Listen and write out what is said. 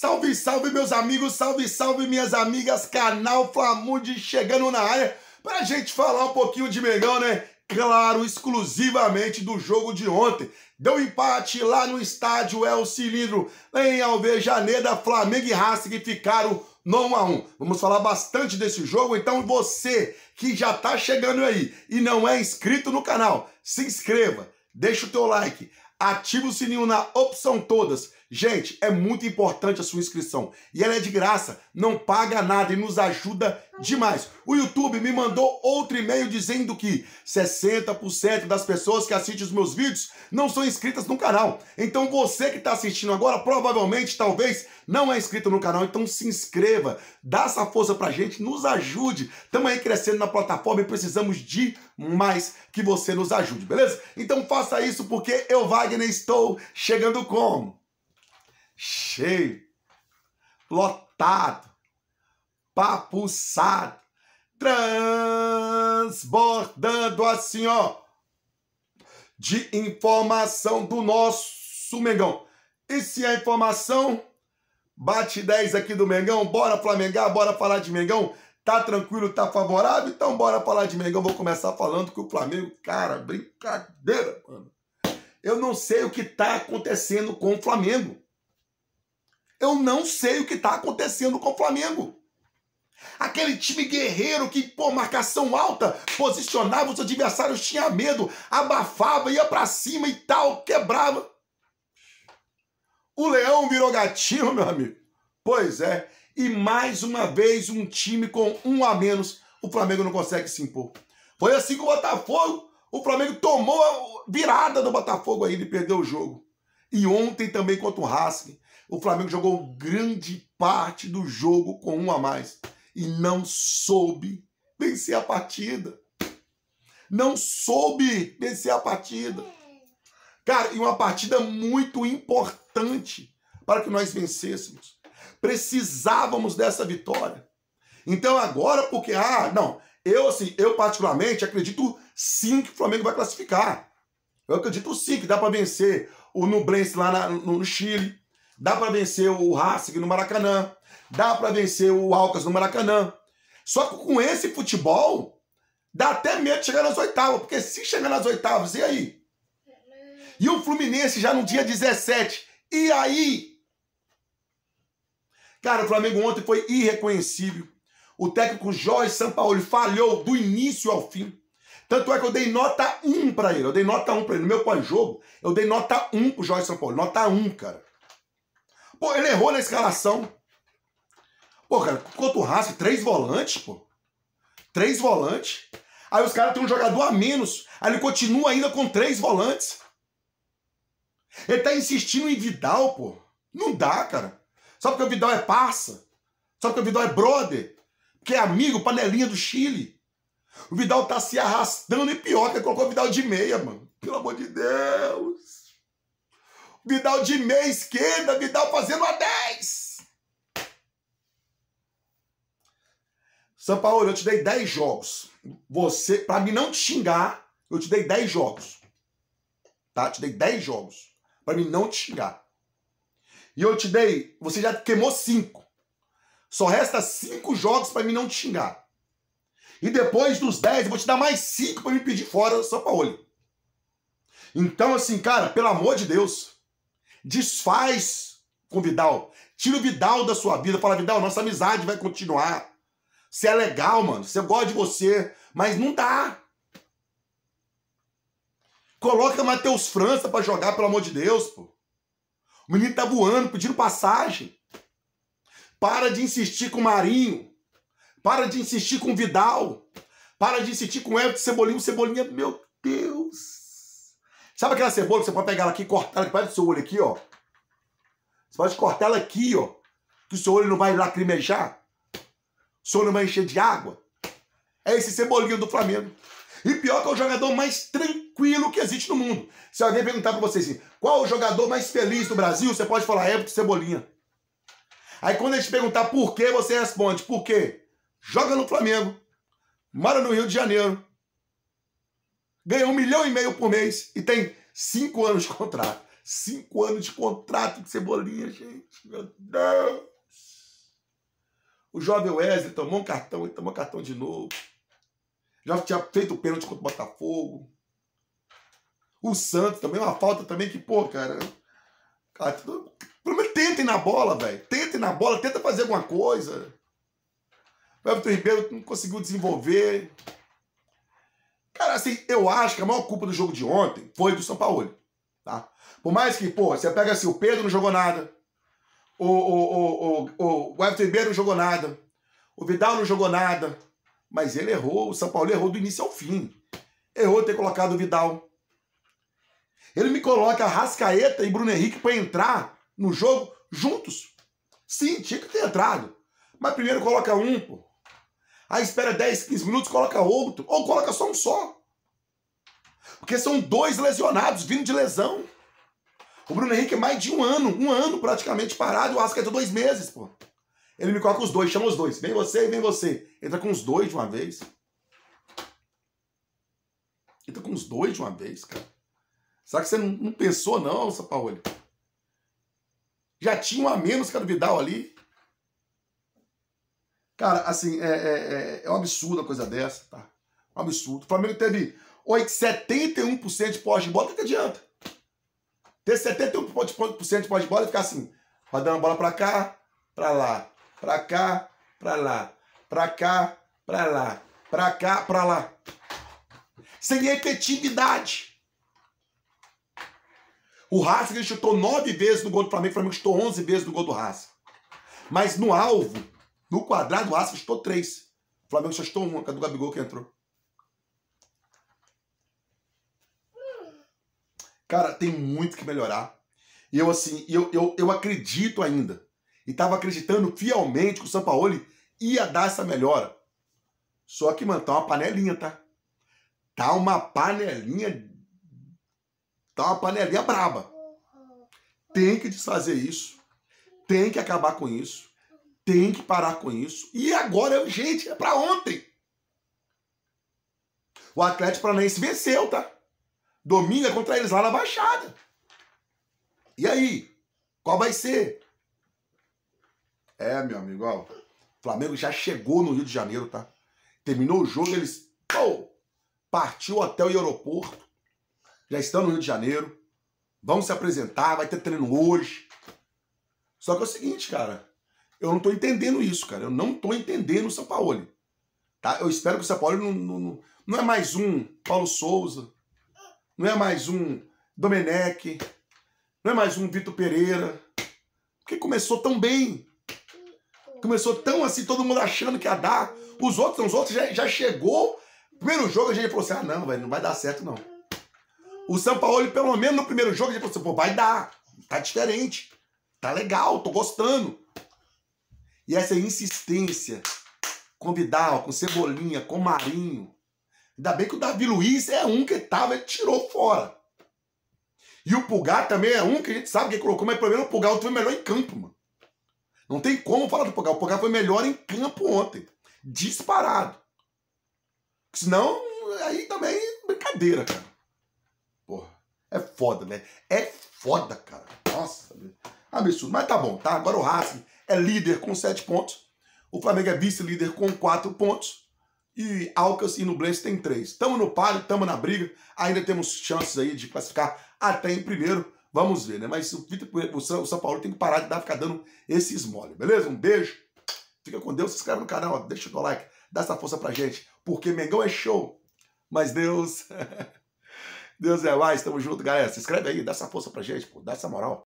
Salve, salve, meus amigos, salve, salve, minhas amigas, canal Flamude chegando na área pra gente falar um pouquinho de Mengão, né? Claro, exclusivamente do jogo de ontem. Deu empate lá no estádio El Cilindro, em Alvejaneda, Flamengo e Racing que ficaram no 1 a 1. Vamos falar bastante desse jogo, então você que já tá chegando aí e não é inscrito no canal, se inscreva, deixa o teu like, ativa o sininho na opção todas Gente, é muito importante a sua inscrição. E ela é de graça, não paga nada e nos ajuda demais. O YouTube me mandou outro e-mail dizendo que 60% das pessoas que assistem os meus vídeos não são inscritas no canal. Então você que está assistindo agora, provavelmente, talvez, não é inscrito no canal. Então se inscreva, dá essa força pra gente, nos ajude. Estamos aí crescendo na plataforma e precisamos de mais que você nos ajude, beleza? Então faça isso porque eu, Wagner, estou chegando como? cheio, lotado, papuçado, transbordando assim, ó, de informação do nosso Mengão. E se a informação bate 10 aqui do Mengão, bora Flamengar, bora falar de Mengão. Tá tranquilo, tá favorável? Então bora falar de Mengão. Vou começar falando que o Flamengo, cara, brincadeira, mano. Eu não sei o que tá acontecendo com o Flamengo. Eu não sei o que está acontecendo com o Flamengo. Aquele time guerreiro que, por marcação alta, posicionava os adversários, tinha medo, abafava, ia para cima e tal, quebrava. O leão virou gatinho, meu amigo. Pois é. E mais uma vez, um time com um a menos, o Flamengo não consegue se impor. Foi assim que o Botafogo, o Flamengo tomou a virada do Botafogo aí ele perdeu o jogo. E ontem também contra o Racing. O Flamengo jogou grande parte do jogo com um a mais e não soube vencer a partida. Não soube vencer a partida. Cara, e uma partida muito importante para que nós vencêssemos. Precisávamos dessa vitória. Então agora, porque, ah, não, eu assim, eu particularmente acredito sim que o Flamengo vai classificar. Eu acredito sim que dá para vencer o Nublense lá na, no Chile. Dá para vencer o Racing no Maracanã. Dá para vencer o Alcas no Maracanã. Só que com esse futebol, dá até medo de chegar nas oitavas. Porque se chegar nas oitavas, e aí? E o Fluminense já no dia 17. E aí? Cara, o Flamengo ontem foi irreconhecível. O técnico Jorge Sampaoli falhou do início ao fim. Tanto é que eu dei nota 1 para ele. Eu dei nota 1 para ele. No meu pós-jogo, eu dei nota 1 pro Jorge Sampaoli. Nota 1, cara. Pô, ele errou na escalação. Pô, cara, quanto o Rasco, três volantes, pô. Três volantes. Aí os caras têm um jogador a menos. Aí ele continua ainda com três volantes. Ele tá insistindo em Vidal, pô. Não dá, cara. Só porque o Vidal é parça. Só porque o Vidal é brother. Que é amigo, panelinha do Chile. O Vidal tá se arrastando e pior, que colocou o Vidal de meia, mano. Pelo amor de Deus. Vidal de meia esquerda, Vidal fazendo a 10. São Paulo, eu te dei 10 jogos. Você, para mim não te xingar, eu te dei 10 jogos. Tá? Te dei 10 jogos. para mim não te xingar. E eu te dei, você já queimou 5. Só resta 5 jogos para mim não te xingar. E depois dos 10, eu vou te dar mais 5 para me pedir fora do São Paulo. Então, assim, cara, pelo amor de Deus, Desfaz com Vidal. Tira o Vidal da sua vida. Fala, Vidal, nossa amizade vai continuar. Você é legal, mano. Você gosta de você. Mas não dá. Coloca Matheus França para jogar, pelo amor de Deus, pô. O menino tá voando, pedindo passagem. Para de insistir com o Marinho. Para de insistir com o Vidal. Para de insistir com o Everton Cebolinha. O Cebolinha, meu Deus. Sabe aquela cebola que você pode pegar ela aqui e cortar ela perto do seu olho aqui, ó? Você pode cortar ela aqui, ó. Que o seu olho não vai lacrimejar. O seu olho não vai encher de água. É esse cebolinho do Flamengo. E pior que é o jogador mais tranquilo que existe no mundo. Se alguém perguntar pra você assim, qual é o jogador mais feliz do Brasil? Você pode falar é Everton Cebolinha. Aí quando ele te perguntar por quê, você responde, por quê? Joga no Flamengo, mora no Rio de Janeiro, ganha um milhão e meio por mês e tem cinco anos de contrato. Cinco anos de contrato de Cebolinha, gente. Meu Deus! O jovem Wesley tomou um cartão, e tomou cartão de novo. Já tinha feito o pênalti contra o Botafogo. O Santos também, uma falta também que, pô, cara. cara pelo menos tentem na bola, velho. Tentem na bola, tenta fazer alguma coisa. O Everton Ribeiro não conseguiu desenvolver. Cara, assim, eu acho que a maior culpa do jogo de ontem foi do São Paulo. Tá? Por mais que, pô, você pega assim, o Pedro não jogou nada. O, o, o, o, o FTB não jogou nada. O Vidal não jogou nada. Mas ele errou, o São Paulo errou do início ao fim. Errou ter colocado o Vidal. Ele me coloca Rascaeta e Bruno Henrique para entrar no jogo juntos. Sim, tinha que ter entrado. Mas primeiro coloca um, pô. Aí espera 10, 15 minutos, coloca outro, ou coloca só um só. Porque são dois lesionados vindo de lesão. O Bruno Henrique é mais de um ano, um ano praticamente parado, o Arrascaeta é dois meses, pô. Ele me coloca os dois, chama os dois. Vem você e vem você. Entra com os dois de uma vez. Entra com os dois de uma vez, cara. Será que você não, não pensou, não, Sapaoli? Já tinha um a menos, cara, do Vidal ali. Cara, assim, é, é, é, é um absurdo a coisa dessa, tá? Um absurdo. O Flamengo teve 8, 71% de posse de bola, o que adianta? Ter 71% de posse de bola e ficar assim, vai dar a bola pra cá, pra lá, pra cá, pra lá, pra cá, pra lá, pra cá, pra lá. Sem efetividade. O Haas ele chutou nove vezes no gol do Flamengo, o Flamengo chutou 11 vezes no gol do Haas. Mas no alvo, no quadrado, o estou três. O Flamengo só estou uma, que é do Gabigol que entrou. Cara, tem muito que melhorar. E eu, assim, eu, eu, eu acredito ainda. E estava acreditando fielmente que o Sampaoli ia dar essa melhora. Só que, mano, tá uma panelinha, tá? Tá uma panelinha. Tá uma panelinha braba. Tem que desfazer isso. Tem que acabar com isso. Tem que parar com isso. E agora é urgente, é para ontem. O Atlético Paranaense venceu, tá? Domingo é contra eles lá na Baixada. E aí? Qual vai ser? É, meu amigo, ó. O Flamengo já chegou no Rio de Janeiro, tá? Terminou o jogo, eles. Pô, partiu hotel e aeroporto. Já estão no Rio de Janeiro. Vão se apresentar, vai ter treino hoje. Só que é o seguinte, cara. Eu não estou entendendo isso, cara. Eu não estou entendendo o São Paulo. Tá? Eu espero que o São Paulo não, não, não é mais um Paulo Souza, não é mais um Domenech, não é mais um Vitor Pereira. Porque começou tão bem. Começou tão assim, todo mundo achando que ia dar. Os outros, os outros já, já chegou. Primeiro jogo a gente falou assim: ah, não, velho, não vai dar certo, não. O São Paulo, pelo menos no primeiro jogo, a gente falou assim: pô, vai dar. Tá diferente. Tá legal, tô gostando. E essa insistência com Vidal, com Cebolinha, com Marinho. Ainda bem que o Davi Luiz é um que tava e tirou fora. E o Pulgar também é um que a gente sabe que colocou, mas menos o Pulgar foi melhor em campo, mano. Não tem como falar do Pulgar. O Pulgar foi melhor em campo ontem. Disparado. Senão, aí também é brincadeira, cara. Porra, é foda, né? É foda, cara. Nossa, absurdo. Mas tá bom, tá? Agora o Racing é líder com 7 pontos. O Flamengo é vice-líder com 4 pontos. E Alcas e Nublense tem 3. Estamos no palio, estamos na briga. Ainda temos chances aí de classificar até em primeiro. Vamos ver, né? Mas o, Vitor, o, São, Paulo tem que parar de dar, ficar dando esses mole, beleza? Um beijo. Fica com Deus, se inscreve no canal, deixa o like, dá essa força pra gente, porque Mengão é show, mas Deus. Deus é mais, tamo junto, galera. Se inscreve aí, dá essa força pra gente, pô, dá essa moral.